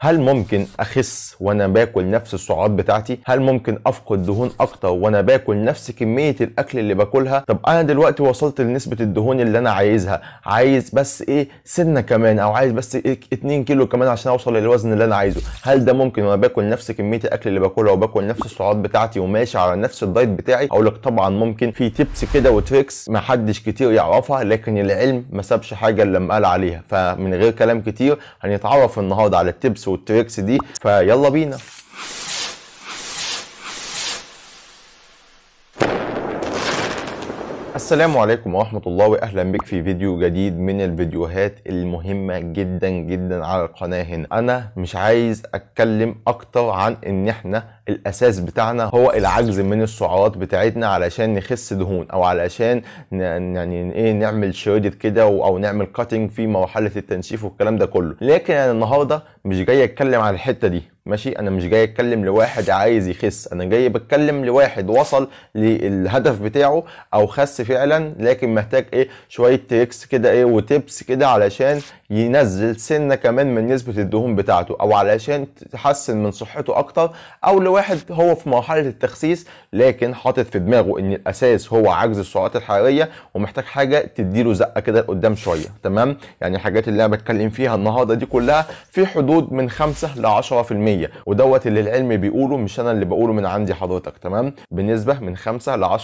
هل ممكن اخس وانا باكل نفس السعرات بتاعتي هل ممكن افقد دهون اكتر وانا باكل نفس كميه الاكل اللي باكلها طب انا دلوقتي وصلت لنسبه الدهون اللي انا عايزها عايز بس ايه سنه كمان او عايز بس إيه 2 كيلو كمان عشان اوصل للوزن اللي انا عايزه هل ده ممكن وانا باكل نفس كميه الاكل اللي باكلها وباكل نفس السعرات بتاعتي وماشي على نفس الدايت بتاعي اقول لك طبعا ممكن في تيبس كده وتريكس ما حدش كتير يعرفها لكن العلم ما سابش حاجه الا لما قال عليها فمن غير كلام كتير هنتعرف النهارده على التيبس والتريكس دي فيلا بينا السلام عليكم ورحمة الله وأهلا بك في فيديو جديد من الفيديوهات المهمة جدا جدا على القناة هنا أنا مش عايز أتكلم أكتر عن إن إحنا الاساس بتاعنا هو العجز من السعرات بتاعتنا علشان نخس دهون او علشان يعني ايه نعمل شريدد كده او نعمل كاتنج في مرحله التنشيف والكلام ده كله لكن انا النهارده مش جاي اتكلم عن الحته دي ماشي انا مش جاي اتكلم لواحد عايز يخس انا جاي بتكلم لواحد وصل للهدف بتاعه او خس فعلا لكن محتاج ايه شويه تريكس كده ايه وتبس كده علشان ينزل سنه كمان من نسبه الدهون بتاعته او علشان تحسن من صحته اكتر او لواحد هو في مرحله التخسيس لكن حاطط في دماغه ان الاساس هو عجز السعرات الحراريه ومحتاج حاجه تديله زقه كده لقدام شويه تمام يعني الحاجات اللي انا بتكلم فيها النهارده دي كلها في حدود من 5 ل 10% ودوت اللي العلم بيقوله مش انا اللي بقوله من عندي حضرتك تمام بنسبه من 5 ل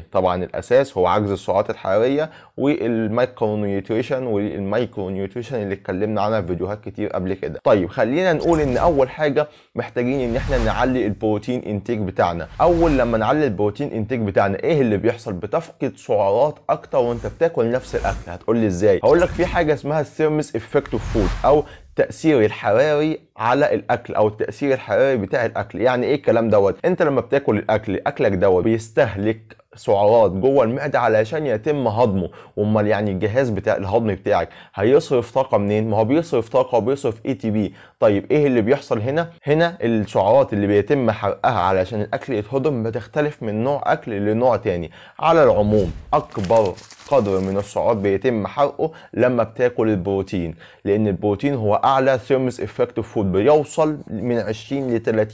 10% طبعا الاساس هو عجز السعرات الحراريه والمايكرو نيوتريشن والمايكرو نيوتريشن الكوميونيكيشن اللي اتكلمنا عنها في فيديوهات كتير قبل كده طيب خلينا نقول ان اول حاجه محتاجين ان احنا نعلي البروتين انتاج بتاعنا اول لما نعلي البروتين انتاج بتاعنا ايه اللي بيحصل بتفقد سعرات اكتر وانت بتاكل نفس الاكل هتقول لي ازاي هقول لك في حاجه اسمها افكت اوف فود او تأثير الحراري على الاكل او التاثير الحراري بتاع الاكل يعني ايه الكلام دوت انت لما بتاكل الاكل اكلك دوت بيستهلك سعرات جوه المعده علشان يتم هضمه امال يعني الجهاز بتاع الهضمي بتاعك هيصرف طاقه منين ما هو بيصرف طاقه وبيصرف اي تي بي طيب ايه اللي بيحصل هنا هنا السعرات اللي بيتم حرقها علشان الاكل يتهضم بتختلف من نوع اكل لنوع تاني على العموم اكبر قدر من السعرات بيتم حرقه لما بتاكل البروتين لان البروتين هو اعلى ثيرمس افكت فود بيوصل من 20 ل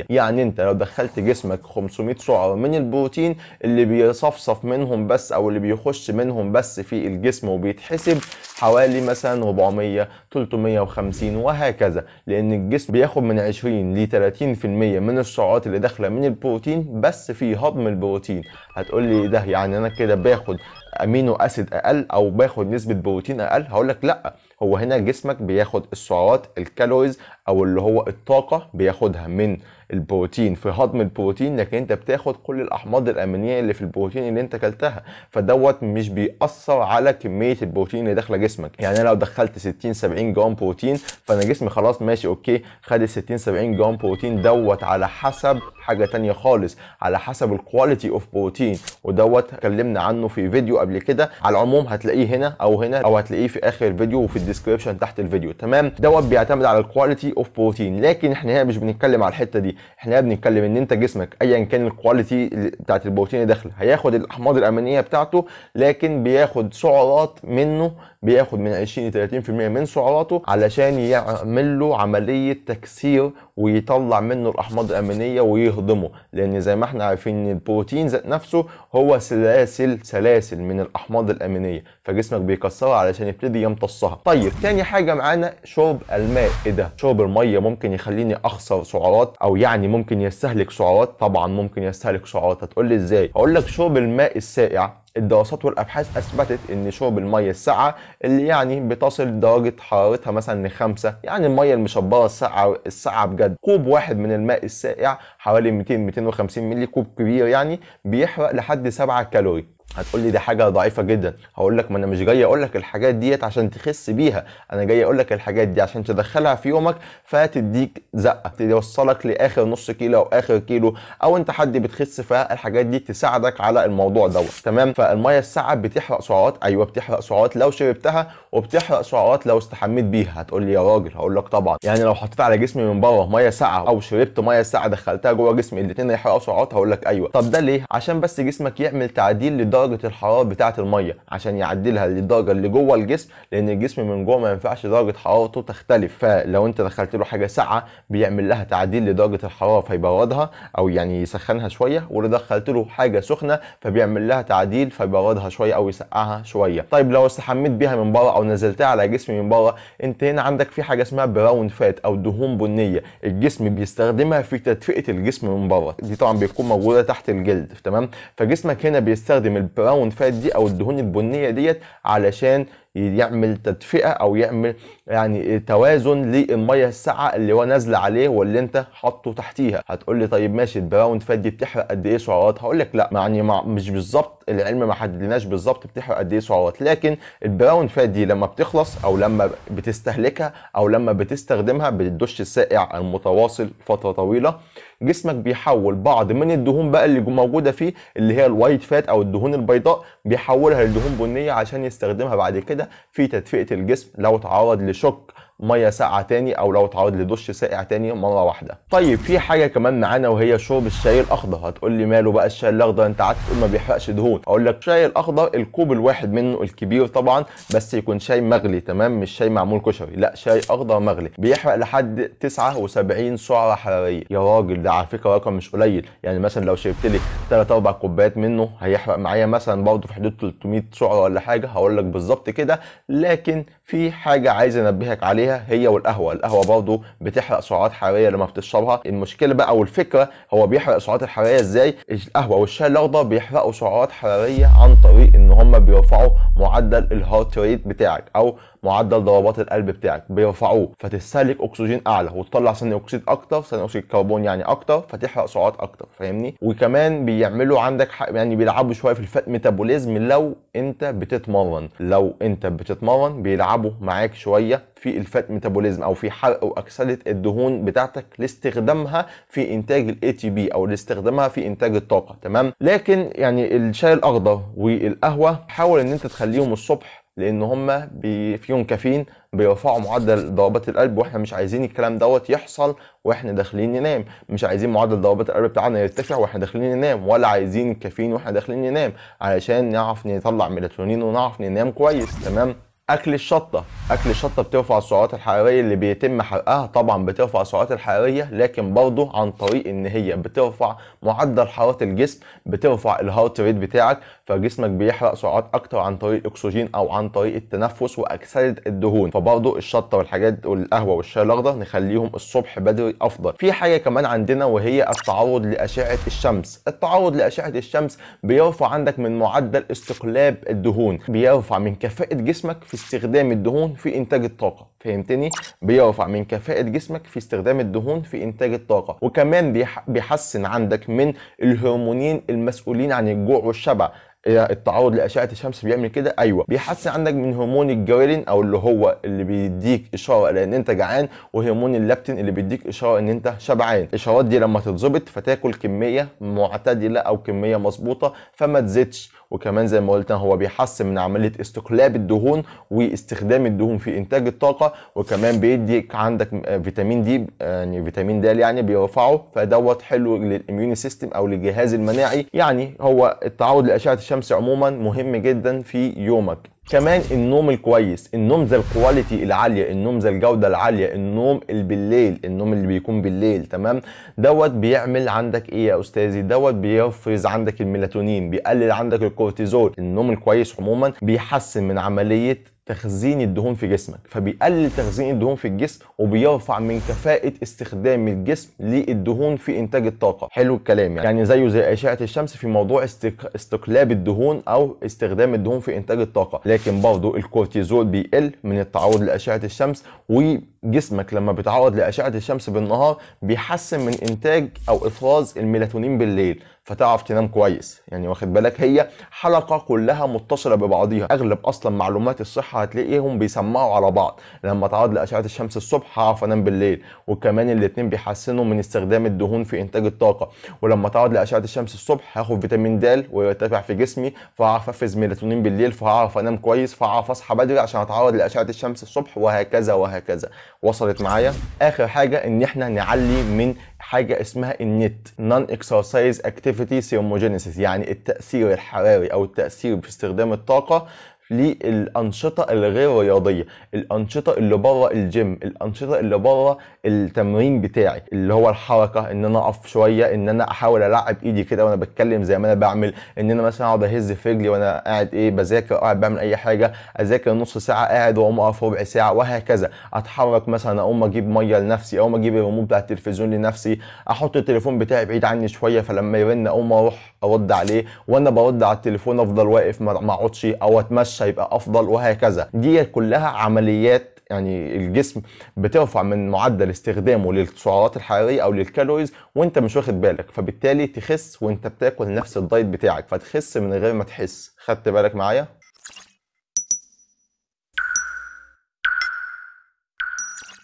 30% يعني انت لو دخلت جسمك 500 سعره من البروتين اللي بيصفصف منهم بس او اللي بيخش منهم بس في الجسم وبيتحسب حوالي مثلا 400 350 وهكذا لان الجسم بياخد من 20 ل 30% من السعرات اللي داخله من البروتين بس في هضم البروتين هتقول لي ده يعني انا كده باخد امينو اسيد اقل او باخد نسبه بروتين اقل هقول لك لا هو هنا جسمك بياخد السعرات الكالوريز او اللي هو الطاقه بياخدها من البروتين في هضم البروتين لكن انت بتاخد كل الاحماض الامينيه اللي في البروتين اللي انت اكلتها فدوت مش بيأثر على كميه البروتين اللي داخله جسمك يعني انا لو دخلت 60 70 جرام بروتين فانا جسمي خلاص ماشي اوكي خد ال 60 70 جرام بروتين دوت على حسب حاجه تانية خالص على حسب الكواليتي اوف بروتين ودوت اتكلمنا عنه في فيديو قبل كده على العموم هتلاقيه هنا او هنا او هتلاقيه في اخر الفيديو وفي الديسكربشن تحت الفيديو تمام دوت بيعتمد على الكواليتي اوف بروتين لكن احنا هنا مش بنتكلم على الحته دي احنا بنتكلم ان انت جسمك ايا كان الكواليتي بتاعت البروتين اللي داخله هياخد الاحماض الامينيه بتاعته لكن بياخد سعرات منه بياخد من 20 ل 30% من سعراته علشان يعمل له عمليه تكسير ويطلع منه الاحماض الامينيه ويهضمه لان زي ما احنا عارفين ان البروتين ذات نفسه هو سلاسل سلاسل من الاحماض الامينيه فجسمك بيكسرها علشان يبتدي يمتصها طيب تاني حاجه معانا شرب الماء ايه ده شرب الميه ممكن يخليني اخسر سعرات او يعني يعني ممكن يستهلك سعرات طبعا ممكن يستهلك سعرات هتقول لي ازاي اقول لك شرب الماء الساقع الدراسات والابحاث اثبتت ان شرب الميه الساقعه اللي يعني بتصل درجه حرارتها مثلا لخمسة يعني الميه المشبره الساقعه الساقعه بجد كوب واحد من الماء الساقع حوالي 200 250 مللي كوب كبير يعني بيحرق لحد 7 كالوري هتقول لي دي حاجه ضعيفه جدا هقول لك ما انا مش جاي اقول لك الحاجات ديت عشان تخس بيها انا جاي اقول لك الحاجات دي عشان تدخلها في يومك فتديك زقه توصلك لاخر نص كيلو او اخر كيلو او انت حد بتخس فالحاجات دي تساعدك على الموضوع دوت تمام فالميه الساقعه بتحرق سعرات ايوه بتحرق سعرات لو شربتها وبتحرق سعرات لو استحميت بيها هتقول لي يا راجل هقول لك طبعا يعني لو حطيت على جسمي من بره ميه ساقعه او شربت ميه ساقعه دخلتها جوه جسمي الاثنين هيحرقوا سعرات هقول لك ايوه طب ده ليه عشان بس جسمك يعمل تعديل للدرجه درجه الحراره بتاعه الميه عشان يعدلها للدرجه اللي جوه الجسم لان الجسم من جوه ما ينفعش درجه حرارته تختلف فلو انت دخلت له حاجه ساقعه بيعمل لها تعديل لدرجه الحراره فيبردها او يعني يسخنها شويه ولو دخلت له حاجه سخنه فبيعمل لها تعديل فيبردها شويه او يسقعها شويه طيب لو استحميت بيها من بره او نزلتها على جسمي من بره انت هنا عندك في حاجه اسمها براون فات او دهون بنيه الجسم بيستخدمها في تدفئه الجسم من بره دي طبعا بتكون موجوده تحت الجلد تمام فجسمك هنا بيستخدم البراون فات دي او الدهون البنيه ديت علشان يعمل تدفئه او يعمل يعني توازن للميه الساقعه اللي هو نازله عليه واللي انت حاطه تحتيها هتقول لي طيب ماشي البراون فات دي بتحرق قد ايه سعرات هقول لك لا يعني مش بالظبط العلم ما حددناش بالظبط بتحرق قد ايه سعرات لكن البراون فات دي لما بتخلص او لما بتستهلكها او لما بتستخدمها بالدش الساقع المتواصل فتره طويله جسمك بيحول بعض من الدهون بقى اللي موجوده فيه اللي هي الوايت فات او الدهون البيضاء بيحولها لدهون بنيه عشان يستخدمها بعد كده في تدفئه الجسم لو تعرض لشوك ميه ساقعه تاني او لو اتعرض لدش ساقع تاني مره واحده طيب في حاجه كمان معانا وهي شرب الشاي الاخضر هتقول لي ماله بقى الشاي الاخضر انت قعدت تقول ما بيحرقش دهون اقول لك الشاي الاخضر الكوب الواحد منه الكبير طبعا بس يكون شاي مغلي تمام مش شاي معمول كشري لا شاي اخضر مغلي بيحرق لحد 79 سعره حراريه يا راجل ده على فكره رقم مش قليل يعني مثلا لو شربت لي ثلاث اربع كوبايات منه هيحرق معايا مثلا برضه في حدود 300 سعره ولا حاجه هقول لك بالظبط كده لكن في حاجه عايز انبهك عليها عليها هي والقهوه القهوه برضه بتحرق سعرات حراريه لما بتشربها المشكله بقى والفكره هو بيحرق السعرات الحراريه ازاي القهوه والشاي الاخضر بيحرقوا سعرات حراريه عن طريق ان هم بيرفعوا معدل الهارت ريت بتاعك او معدل ضربات القلب بتاعك بيرفعوه فتستهلك اكسجين اعلى وتطلع ثاني اكسيد اكتر ثاني اكسيد الكربون يعني اكتر فتحرق سعرات اكتر فاهمني وكمان بيعملوا عندك حق يعني بيلعبوا شويه في الفات ميتابوليزم لو انت بتتمرن لو انت بتتمرن بيلعبوا معاك شويه في الفات ميتابوليزم او في حرق واكسده الدهون بتاعتك لاستخدامها في انتاج الاي تي بي او لاستخدامها في انتاج الطاقه تمام لكن يعني الشاي الاخضر والقهوه حاول ان انت تخليهم الصبح لان هم فيهم كافيين بيرفعوا معدل ضربات القلب واحنا مش عايزين الكلام دوت يحصل واحنا داخلين ننام مش عايزين معدل ضربات القلب بتاعنا يرتفع واحنا داخلين ننام ولا عايزين الكافيين واحنا داخلين ننام علشان نعرف نطلع ميلاتونين ونعرف ننام كويس تمام اكل الشطه اكل الشطه بترفع السعرات الحراريه اللي بيتم حرقها طبعا بترفع السعرات الحراريه لكن برضه عن طريق ان هي بترفع معدل حراره الجسم بترفع الهارت ريت بتاعك فجسمك بيحرق سعرات اكتر عن طريق الاكسجين او عن طريق التنفس واكسده الدهون فبرضه الشطه والحاجات والقهوه والشاي الاخضر نخليهم الصبح بدري افضل في حاجه كمان عندنا وهي التعرض لاشعه الشمس التعرض لاشعه الشمس بيرفع عندك من معدل استقلاب الدهون بيرفع من كفاءه جسمك في استخدام الدهون في انتاج الطاقه فهمتني بيرفع من كفاءه جسمك في استخدام الدهون في انتاج الطاقه وكمان بيحسن عندك من الهرمونين المسؤولين عن الجوع والشبع إيه، التعرض لاشعه الشمس بيعمل كده ايوه بيحسن عندك من هرمون الجريلين او اللي هو اللي بيديك اشاره لان انت جعان وهرمون اللابتين اللي بيديك اشاره ان انت شبعان الاشارات دي لما تتظبط فتاكل كميه معتدله او كميه مظبوطه فما تزيدش وكمان زي ما قلنا هو بيحسن من عمليه استقلاب الدهون واستخدام الدهون في انتاج الطاقه وكمان بيديك عندك فيتامين دي يعني فيتامين د يعني بيرفعه فدوت حلو للاميون سيستم او للجهاز المناعي يعني هو التعرض لاشعه الشمس عموما مهم جدا في يومك كمان النوم الكويس النوم ذا الكواليتي العاليه النوم ذا الجوده العاليه النوم اللي بالليل النوم اللي بيكون بالليل تمام دوت بيعمل عندك ايه يا استاذي دوت بيفرز عندك الميلاتونين بيقلل عندك الكورتيزول النوم الكويس عموما بيحسن من عمليه تخزين الدهون في جسمك فبيقلل تخزين الدهون في الجسم وبيرفع من كفاءة استخدام الجسم للدهون في إنتاج الطاقة حلو الكلام يعني, يعني زيه زي أشعة الشمس في موضوع استك... استقلاب الدهون أو استخدام الدهون في إنتاج الطاقة لكن برضه الكورتيزول بيقل من التعرض لأشعة الشمس وجسمك لما بيتعرض لأشعة الشمس بالنهار بيحسن من إنتاج أو إفراز الميلاتونين بالليل فتعرف تنام كويس يعني واخد بالك هي حلقه كلها متصله ببعضيها اغلب اصلا معلومات الصحه هتلاقيهم بيسمعوا على بعض لما اتعرض لاشعه الشمس الصبح هعرف انام بالليل وكمان الاثنين بيحسنوا من استخدام الدهون في انتاج الطاقه ولما اتعرض لاشعه الشمس الصبح هاخد فيتامين د ويرتفع في جسمي فهعرف افرز ميلاتونين بالليل فهعرف انام كويس فهعرف اصحى بدري عشان اتعرض لاشعه الشمس الصبح وهكذا وهكذا وصلت معايا اخر حاجه ان احنا نعلي من حاجه اسمها النت نون اكسرسايز اكتيفيتي الفيتيسي هوموجينيسيس يعني التأثير الحراري أو التأثير باستخدام الطاقة للانشطه الغير رياضيه الانشطه اللي بره الجيم الانشطه اللي بره التمرين بتاعي اللي هو الحركه ان انا اقف شويه ان انا احاول العب ايدي كده وانا بتكلم زي ما انا بعمل ان انا مثلا اقعد اهز في رجلي وانا قاعد ايه بذاكر قاعد بعمل اي حاجه اذاكر نص ساعه قاعد واقوم اقف ربع ساعه وهكذا اتحرك مثلا اقوم اجيب ميه لنفسي اقوم اجيب الريموت بتاع التلفزيون لنفسي احط التليفون بتاعي بعيد عني شويه فلما يرن اقوم اروح ارد عليه وانا برد على التليفون افضل واقف ما اقعدش او اتمشى هيبقى افضل وهكذا دي كلها عمليات يعني الجسم بترفع من معدل استخدامه للسعرات الحراريه او للكالوريز وانت مش واخد بالك فبالتالي تخس وانت بتاكل نفس الدايت بتاعك فتخس من غير ما تحس خدت بالك معايا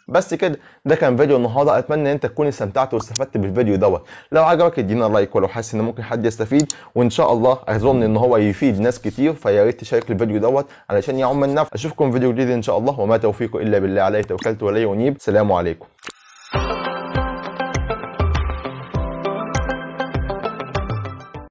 بس كده ده كان فيديو النهارده اتمنى ان انت تكون استمتعت واستفدت بالفيديو دوت لو عجبك ادينا لايك ولو حاسس ان ممكن حد يستفيد وان شاء الله اظن ان هو يفيد ناس كتير فيا ريت تشارك الفيديو دوت علشان يعم النفع اشوفكم فيديو جديد ان شاء الله وما توفيقه الا بالله عليه توكلت ولي ونيب سلام عليكم